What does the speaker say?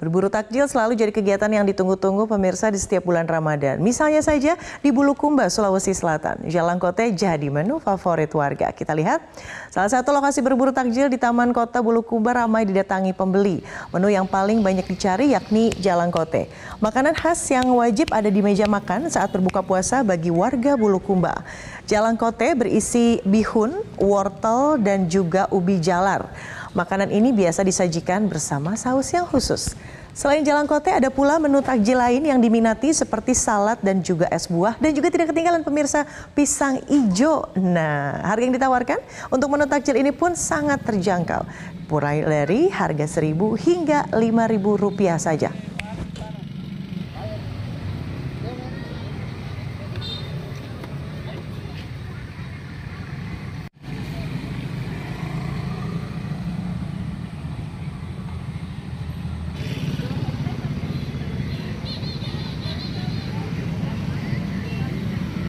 Berburu takjil selalu jadi kegiatan yang ditunggu-tunggu pemirsa di setiap bulan Ramadan. Misalnya saja di Bulukumba, Sulawesi Selatan. Jalan Kote jadi menu favorit warga. Kita lihat, salah satu lokasi berburu takjil di Taman Kota Bulukumba ramai didatangi pembeli. Menu yang paling banyak dicari yakni Jalan Kote. Makanan khas yang wajib ada di meja makan saat berbuka puasa bagi warga Bulukumba. Jalan Kote berisi bihun, wortel, dan juga ubi jalar. Makanan ini biasa disajikan bersama saus yang khusus. Selain jalan kote, ada pula menu takjil lain yang diminati seperti salad dan juga es buah. Dan juga tidak ketinggalan pemirsa pisang ijo. Nah, harga yang ditawarkan untuk menu takjil ini pun sangat terjangkau. Purai leri harga seribu hingga lima ribu rupiah saja.